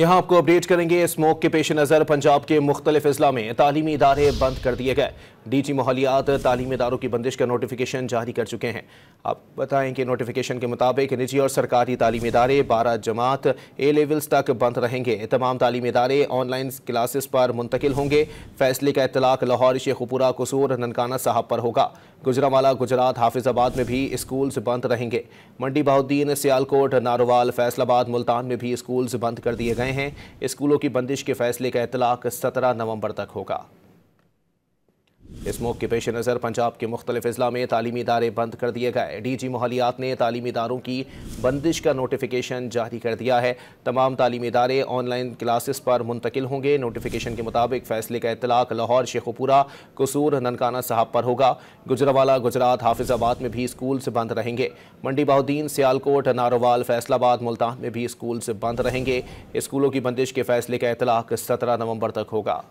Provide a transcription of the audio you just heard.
यहाँ आपको अपडेट करेंगे स्मोक के पेश नज़र पंजाब के मुख्तलिफ अजला में तालीमी इदारे बंद कर दिए गए डी जी माहौलियात तालीमी इदारों की बंदिश का नोटिफिकेशन जारी कर चुके हैं आप बताएं कि नोटिफिकेशन के मुताबिक निजी और सरकारी तालीमी इदारे बारह जमात ए लेवल्स तक बंद रहेंगे तमाम तालीमी इदारे ऑनलाइन क्लासेस पर मुंतकिल होंगे फैसले का इतलाक लाहौर शेखपुरा कसूर ननकाना साहब पर होगा गुजरावाला गुजरात हाफिजाबाद में भी स्कूल्स बंद रहेंगे मंडी बहुद्दीन सियालकोट नारोवाल फैसलाबाद मुल्तान में भी स्कूल्स बंद कर दिए गए गए हैं स्कूलों की बंदिश के फैसले का इतलाक सत्रह नवंबर तक होगा इस मौके पेश नज़र पंजाब के मुख्तलिफ अजला में तालीमी इदारे बंद कर दिए गए डी जी मालियात ने तालीमी इदारों की बंदिश का नोटिफिकेशन जारी कर दिया है तमाम तालीमी इदारे ऑनलाइन क्लासेस पर मुंतकिल होंगे नोटिफिकेशन के मुताबिक फैसले का इतलाक लाहौर शेखपुरा कसूर ननकाना साहब पर होगा गुजरावाला गुजरात हाफिजाबाद में भी स्कूल से बंद रहेंगे मंडी बाउद्दीन सियालकोट नारोवाल फैसलाबाद मुल्तान में भी स्कूल से बंद रहेंगे स्कूलों की बंदिश के फैसले का इतलाक सत्रह नवंबर तक होगा